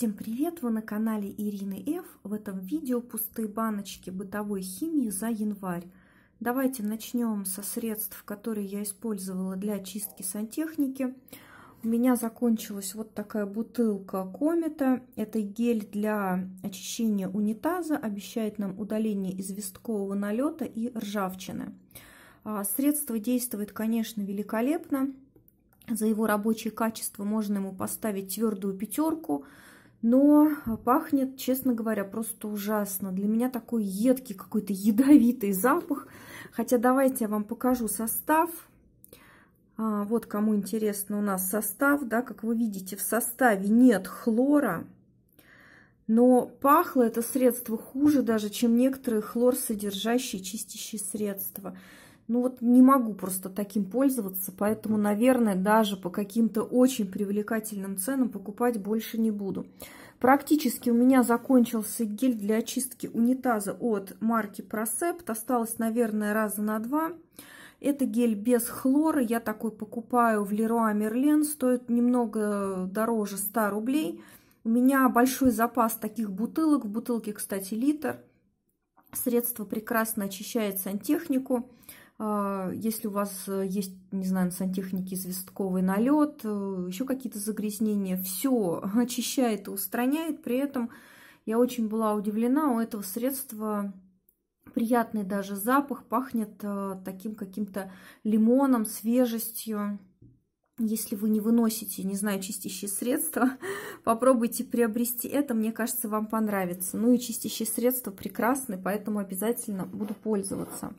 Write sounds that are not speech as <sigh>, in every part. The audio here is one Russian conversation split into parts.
Всем привет! Вы на канале Ирины Ф. В этом видео пустые баночки бытовой химии за январь. Давайте начнем со средств, которые я использовала для очистки сантехники. У меня закончилась вот такая бутылка Комета. Это гель для очищения унитаза. Обещает нам удаление известкового налета и ржавчины. А, средство действует, конечно, великолепно. За его рабочие качества можно ему поставить твердую пятерку – но пахнет, честно говоря, просто ужасно. Для меня такой едкий, какой-то ядовитый запах. Хотя давайте я вам покажу состав. А, вот кому интересно у нас состав. да, Как вы видите, в составе нет хлора. Но пахло это средство хуже даже, чем некоторые хлорсодержащие чистящие средства ну вот не могу просто таким пользоваться, поэтому, наверное, даже по каким-то очень привлекательным ценам покупать больше не буду. Практически у меня закончился гель для очистки унитаза от марки Просепт. Осталось, наверное, раза на два. Это гель без хлора. Я такой покупаю в Леруа Мерлен. Стоит немного дороже 100 рублей. У меня большой запас таких бутылок. В бутылке, кстати, литр. Средство прекрасно очищает сантехнику. А, если у вас э, есть, не знаю, сантехники сантехнике известковый налет, э, еще какие-то загрязнения, все <laughs> очищает и устраняет. При этом я очень была удивлена, у этого средства приятный даже запах, пахнет э, таким каким-то лимоном, свежестью. Если вы не выносите, не знаю, чистящие средства, <laughs> попробуйте приобрести это, мне кажется, вам понравится. Ну и чистящие средства прекрасны, поэтому обязательно буду пользоваться.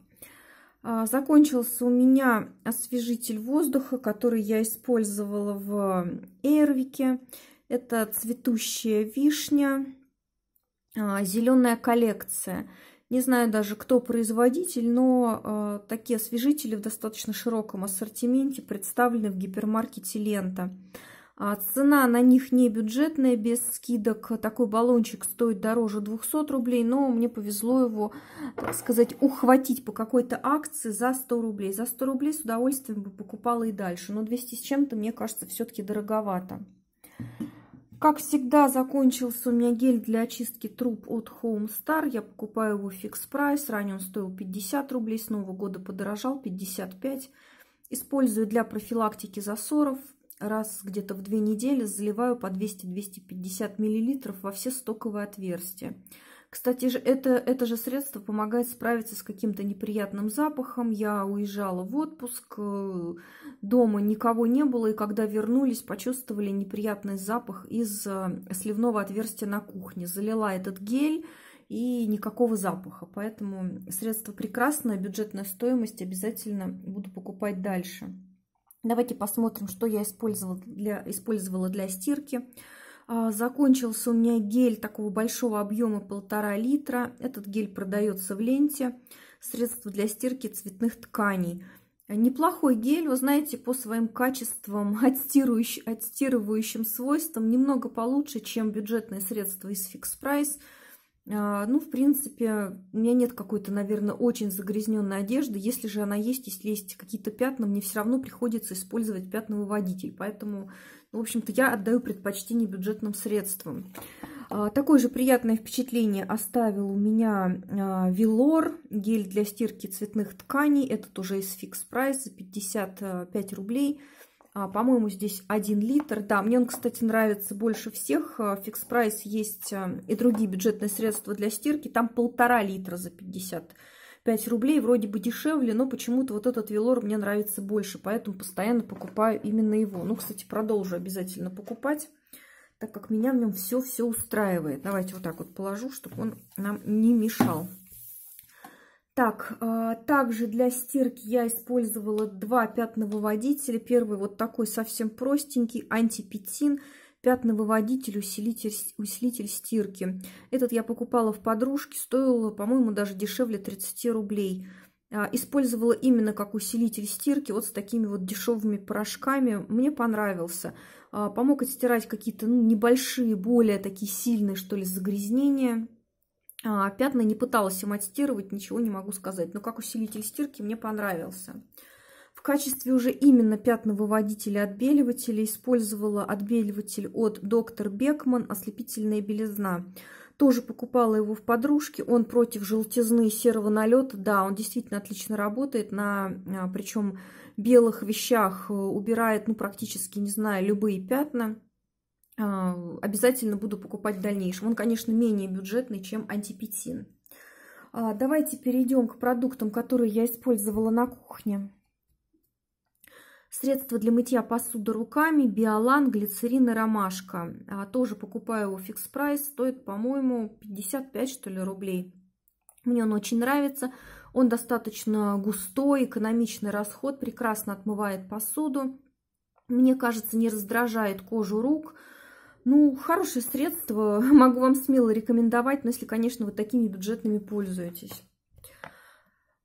А, закончился у меня освежитель воздуха, который я использовала в Эрвике. Это цветущая вишня, а, зеленая коллекция. Не знаю даже, кто производитель, но а, такие освежители в достаточно широком ассортименте представлены в гипермаркете «Лента». А цена на них не бюджетная, без скидок. Такой баллончик стоит дороже 200 рублей, но мне повезло его, так сказать, ухватить по какой-то акции за 100 рублей. За 100 рублей с удовольствием бы покупала и дальше, но 200 с чем-то, мне кажется, все-таки дороговато. Как всегда, закончился у меня гель для очистки труб от Homestar. Я покупаю его фикс прайс. Ранее он стоил 50 рублей, с нового года подорожал 55. Использую для профилактики засоров, раз где-то в две недели заливаю по 200-250 мл во все стоковые отверстия. Кстати, же это, это же средство помогает справиться с каким-то неприятным запахом. Я уезжала в отпуск, э, дома никого не было, и когда вернулись, почувствовали неприятный запах из э, сливного отверстия на кухне. Залила этот гель и никакого запаха. Поэтому средство прекрасное, бюджетная стоимость обязательно буду покупать дальше. Давайте посмотрим, что я использовала для, использовала для стирки. А, закончился у меня гель такого большого объема полтора литра. Этот гель продается в ленте. Средство для стирки цветных тканей. Неплохой гель, вы знаете, по своим качествам, <laughs> отстирывающим, свойствам, немного получше, чем бюджетные средства из Fix Price – а, ну, в принципе, у меня нет какой-то, наверное, очень загрязненной одежды. Если же она есть, если есть какие-то пятна, мне все равно приходится использовать пятновыводитель. Поэтому, ну, в общем-то, я отдаю предпочтение бюджетным средствам. А, такое же приятное впечатление оставил у меня Велор, а, гель для стирки цветных тканей. Этот уже из фикс прайс за 55 рублей. А, По-моему, здесь 1 литр. Да, мне он, кстати, нравится больше всех. В э, фикс прайс есть э, и другие бюджетные средства для стирки. Там полтора литра за 55 рублей. Вроде бы дешевле, но почему-то вот этот велор мне нравится больше. Поэтому постоянно покупаю именно его. Ну, кстати, продолжу обязательно покупать, так как меня в нем все-все устраивает. Давайте вот так вот положу, чтобы он нам не мешал. Так, э, также для стирки я использовала два пятновыводителя. Первый вот такой совсем простенький, антипетин, пятновыводитель, усилитель, усилитель стирки. Этот я покупала в подружке, стоило, по-моему, даже дешевле 30 рублей. А, использовала именно как усилитель стирки, вот с такими вот дешевыми порошками. Мне понравился. А, помог отстирать какие-то ну, небольшие, более такие сильные, что ли, загрязнения. А, пятна не пыталась им отстирывать, ничего не могу сказать. Но как усилитель стирки мне понравился. В качестве уже именно пятновыводителя отбеливателя использовала отбеливатель от доктор Бекман «Ослепительная белизна». Тоже покупала его в подружке. Он против желтизны и серого налета. Да, он действительно отлично работает. На а, причем белых вещах э, убирает, ну, практически, не знаю, любые пятна. А, обязательно буду покупать в дальнейшем. Он, конечно, менее бюджетный, чем антипетин. А, давайте перейдем к продуктам, которые я использовала на кухне. Средства для мытья посуды руками, биолан, глицерин и ромашка. А, тоже покупаю его фикс прайс, стоит, по-моему, 55, что ли, рублей. Мне он очень нравится, он достаточно густой, экономичный расход, прекрасно отмывает посуду. Мне кажется, не раздражает кожу рук, ну, хорошее средство, <laughs> могу вам смело рекомендовать, но если, конечно, вы такими бюджетными пользуетесь.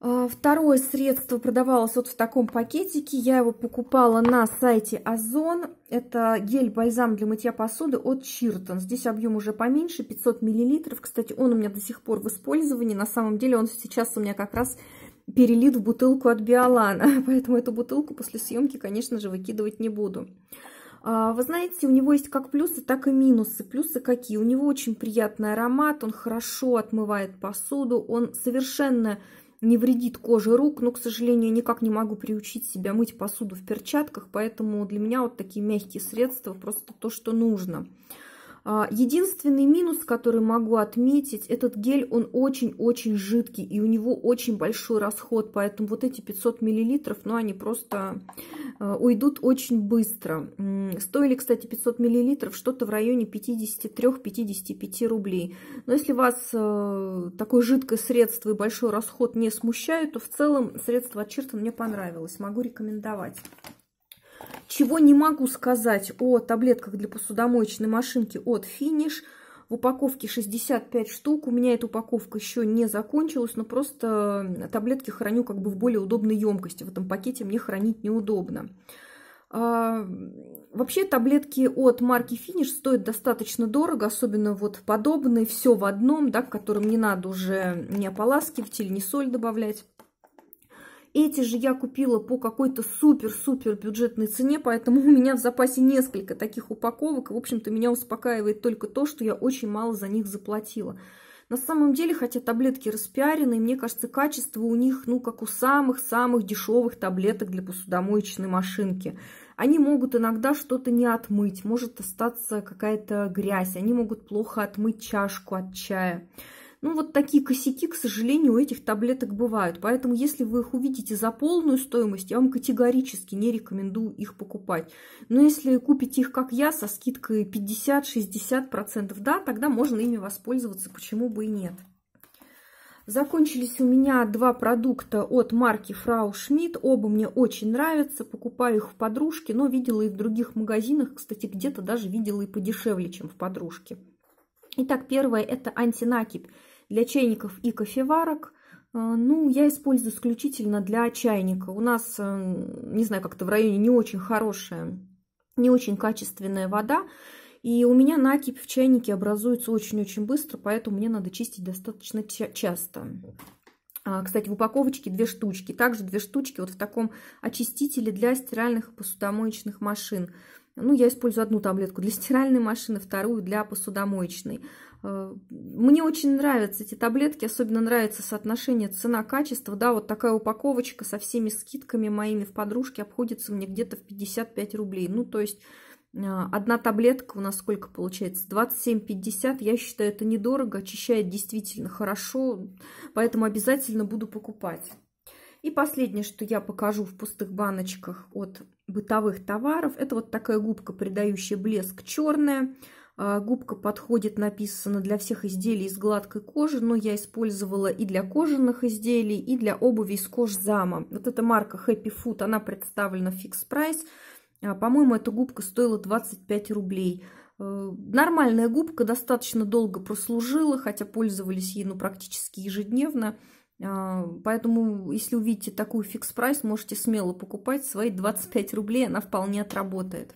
А, второе средство продавалось вот в таком пакетике. Я его покупала на сайте Озон. Это гель-бальзам для мытья посуды от Чиртон. Здесь объем уже поменьше, 500 мл. Кстати, он у меня до сих пор в использовании. На самом деле он сейчас у меня как раз перелит в бутылку от Биолана. <laughs> Поэтому эту бутылку после съемки, конечно же, выкидывать не буду. А, вы знаете, у него есть как плюсы, так и минусы. Плюсы какие? У него очень приятный аромат, он хорошо отмывает посуду, он совершенно не вредит коже рук, но, к сожалению, никак не могу приучить себя мыть посуду в перчатках, поэтому для меня вот такие мягкие средства просто то, что нужно. А, единственный минус, который могу отметить, этот гель, он очень-очень жидкий, и у него очень большой расход, поэтому вот эти 500 миллилитров, ну, они просто а, уйдут очень быстро. Стоили, кстати, 500 миллилитров что-то в районе 53-55 рублей. Но если вас а, такое жидкое средство и большой расход не смущают, то в целом средство от черта мне понравилось, могу рекомендовать. Чего не могу сказать о таблетках для посудомоечной машинки от Finish. В упаковке 65 штук. У меня эта упаковка еще не закончилась, но просто таблетки храню как бы в более удобной емкости. В этом пакете мне хранить неудобно. А, вообще таблетки от марки Finish стоят достаточно дорого, особенно вот подобные, все в одном, да, к которым не надо уже ни ополаскивать или не соль добавлять. Эти же я купила по какой-то супер-супер бюджетной цене, поэтому у меня в запасе несколько таких упаковок. В общем-то, меня успокаивает только то, что я очень мало за них заплатила. На самом деле, хотя таблетки распиарены, мне кажется, качество у них, ну, как у самых-самых дешевых таблеток для посудомоечной машинки. Они могут иногда что-то не отмыть, может остаться какая-то грязь, они могут плохо отмыть чашку от чая. Ну, вот такие косяки, к сожалению, у этих таблеток бывают. Поэтому, если вы их увидите за полную стоимость, я вам категорически не рекомендую их покупать. Но если купить их, как я, со скидкой 50-60%, да, тогда можно ими воспользоваться, почему бы и нет. Закончились у меня два продукта от марки Frau Schmidt. Оба мне очень нравятся. Покупаю их в подружке, но видела и в других магазинах. Кстати, где-то даже видела и подешевле, чем в подружке. Итак, первое – это антинакипь для чайников и кофеварок. Э, ну, я использую исключительно для чайника. У нас, э, не знаю, как-то в районе не очень хорошая, не очень качественная вода. И у меня накипь в чайнике образуется очень-очень быстро, поэтому мне надо чистить достаточно часто. А, кстати, в упаковочке две штучки. Также две штучки вот в таком очистителе для стиральных и посудомоечных машин. Ну, я использую одну таблетку для стиральной машины, вторую для посудомоечной. Э, мне очень нравятся эти таблетки, особенно нравится соотношение цена-качество. Да, вот такая упаковочка со всеми скидками моими в подружке обходится мне где-то в 55 рублей. Ну, то есть э, одна таблетка у нас сколько получается? 27,50. Я считаю, это недорого, очищает действительно хорошо, поэтому обязательно буду покупать. И последнее, что я покажу в пустых баночках от бытовых товаров, это вот такая губка, придающая блеск черная. А, губка подходит, написано, для всех изделий из гладкой кожи, но я использовала и для кожаных изделий, и для обуви из кожзама. Вот эта марка Happy Food, она представлена в фикс прайс. А, по-моему, эта губка стоила 25 рублей. А, нормальная губка, достаточно долго прослужила, хотя пользовались ей ну, практически ежедневно. Поэтому, если увидите такую фикс-прайс, можете смело покупать свои 25 рублей, она вполне отработает.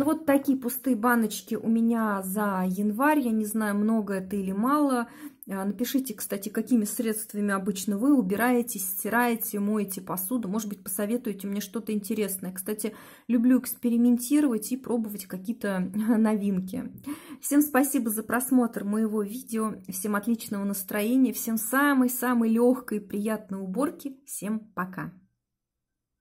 Ну вот такие пустые баночки у меня за январь. Я не знаю, много это или мало. А, напишите, кстати, какими средствами обычно вы убираете, стираете, моете посуду. Может быть, посоветуете мне что-то интересное. Кстати, люблю экспериментировать и пробовать какие-то <laughs> новинки. Всем спасибо за просмотр моего видео. Всем отличного настроения. Всем самой-самой легкой и приятной уборки. Всем пока!